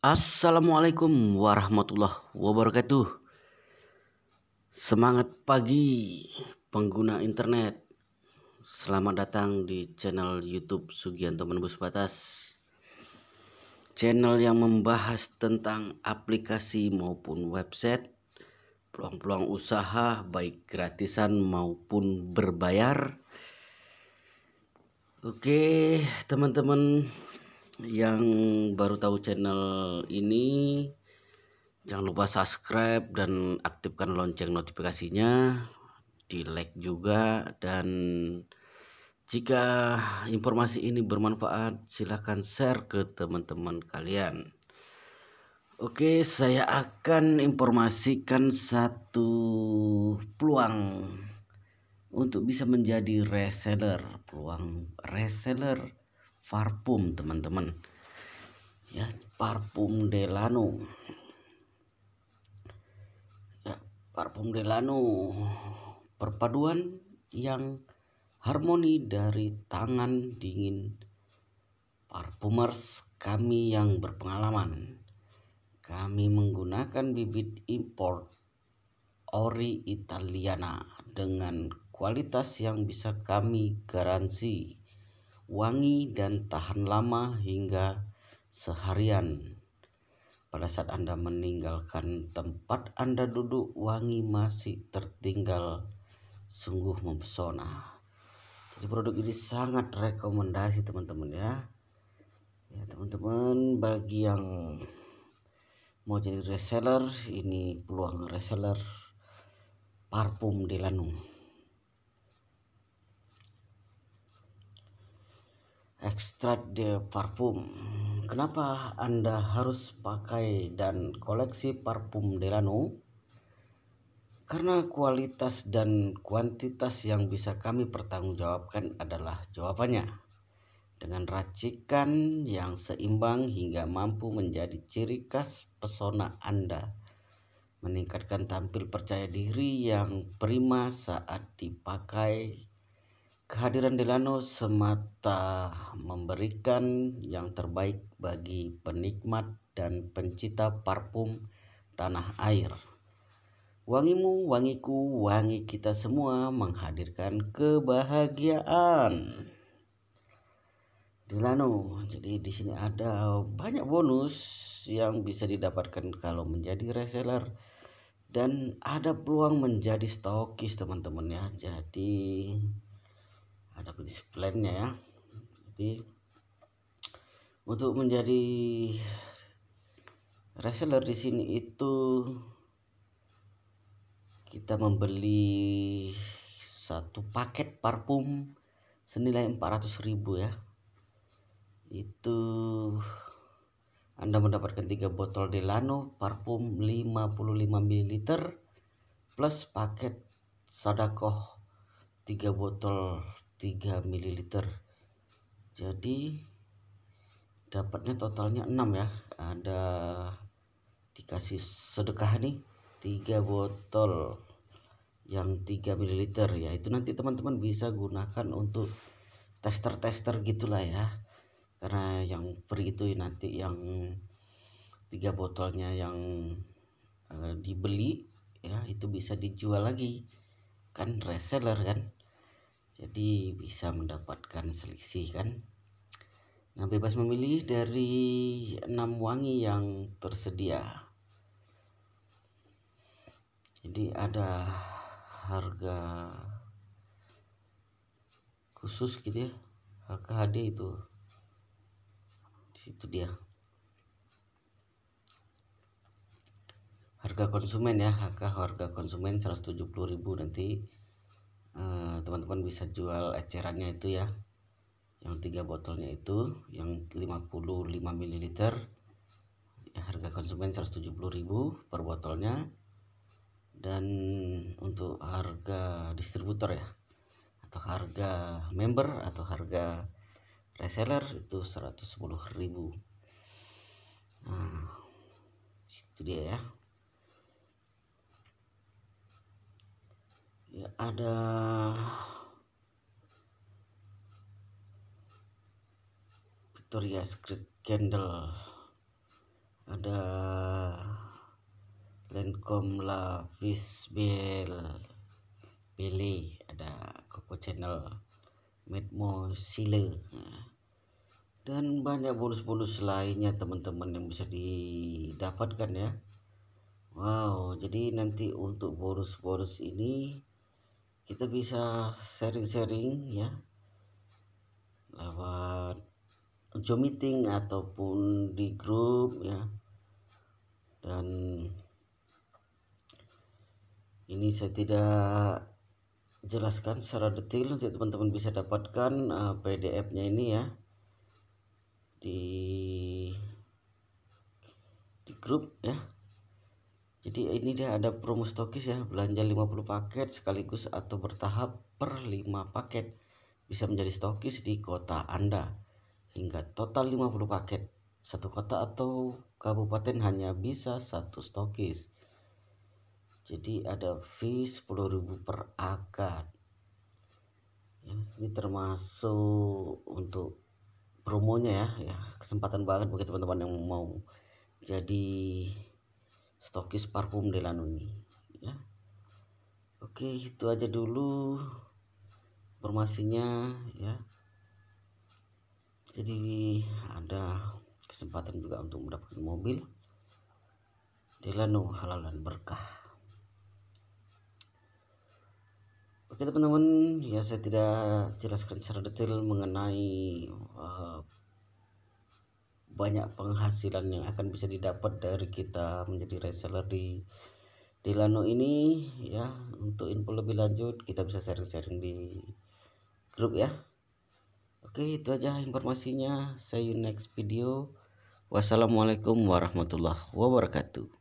Assalamualaikum warahmatullahi wabarakatuh. Semangat pagi pengguna internet. Selamat datang di channel YouTube Sugianto Menembus Batas. Channel yang membahas tentang aplikasi maupun website, peluang-peluang usaha baik gratisan maupun berbayar. Oke, teman-teman, yang baru tahu channel ini jangan lupa subscribe dan aktifkan lonceng notifikasinya di like juga dan jika informasi ini bermanfaat silahkan share ke teman-teman kalian Oke saya akan informasikan satu peluang untuk bisa menjadi reseller peluang reseller parfum teman-teman ya parfum Delano ya, parfum Delano perpaduan yang harmoni dari tangan dingin parfumers kami yang berpengalaman kami menggunakan bibit impor ori italiana dengan kualitas yang bisa kami garansi wangi dan tahan lama hingga seharian. Pada saat Anda meninggalkan tempat Anda duduk, wangi masih tertinggal sungguh mempesona. Jadi produk ini sangat rekomendasi teman-teman ya. Ya teman-teman bagi yang mau jadi reseller ini peluang reseller parfum di Lanung. ekstrak de parfum kenapa anda harus pakai dan koleksi parfum Delano karena kualitas dan kuantitas yang bisa kami pertanggungjawabkan adalah jawabannya dengan racikan yang seimbang hingga mampu menjadi ciri khas pesona Anda meningkatkan tampil percaya diri yang prima saat dipakai Kehadiran Delano semata memberikan yang terbaik bagi penikmat dan pencipta parfum tanah air. Wangimu, wangiku, wangi kita semua menghadirkan kebahagiaan. Delano, jadi di sini ada banyak bonus yang bisa didapatkan kalau menjadi reseller dan ada peluang menjadi stokis teman-teman ya. Jadi ada disiplinnya ya jadi untuk menjadi reseller di sini itu kita membeli satu paket parfum senilai 400.000 ya itu Anda mendapatkan tiga botol Delano parfum 55 ml plus paket sadakoh 3 botol 3 ml jadi dapatnya totalnya 6 ya ada dikasih sedekah nih 3 botol yang 3 ml ya itu nanti teman-teman bisa gunakan untuk tester-tester gitulah ya karena yang free itu nanti yang tiga botolnya yang uh, dibeli ya itu bisa dijual lagi kan reseller kan jadi bisa mendapatkan selisih kan nah bebas memilih dari enam wangi yang tersedia jadi ada harga khusus gitu ya harga HD itu itu dia harga konsumen ya harga harga konsumen 170.000 nanti Eh, teman-teman bisa jual ecerannya itu ya yang tiga botolnya itu yang 55 ml ya, harga konsumen 170.000 per botolnya dan untuk harga distributor ya atau harga member atau harga reseller itu 110.000 nah itu dia ya ya, ada Victoria Secret Candle ada Lancome La Bell Billy, ada Coco Channel Medmo Sile dan banyak bonus-bonus lainnya teman-teman yang bisa didapatkan ya Wow jadi nanti untuk bonus-bonus ini kita bisa sharing-sharing ya lewat Zoom meeting ataupun di grup ya dan ini saya tidak jelaskan secara detail nanti teman-teman bisa dapatkan uh, PDF-nya ini ya di di grup ya jadi eh, ini dia ada promo stokis ya belanja 50 paket sekaligus atau bertahap per 5 paket bisa menjadi stokis di kota Anda hingga total 50 paket satu kota atau kabupaten hanya bisa satu stokis jadi ada fee 10.000 per akad ya, ini termasuk untuk promonya ya ya kesempatan banget bagi teman-teman yang mau jadi stokis parfum Delanuni ya oke itu aja dulu informasinya ya jadi ada kesempatan juga untuk mendapatkan mobil Delano halal dan berkah oke teman-teman ya saya tidak jelaskan secara detail mengenai uh, banyak penghasilan yang akan bisa didapat dari kita menjadi reseller di di Lano ini ya untuk info lebih lanjut kita bisa sharing-sharing di grup ya oke itu aja informasinya see you next video wassalamualaikum warahmatullahi wabarakatuh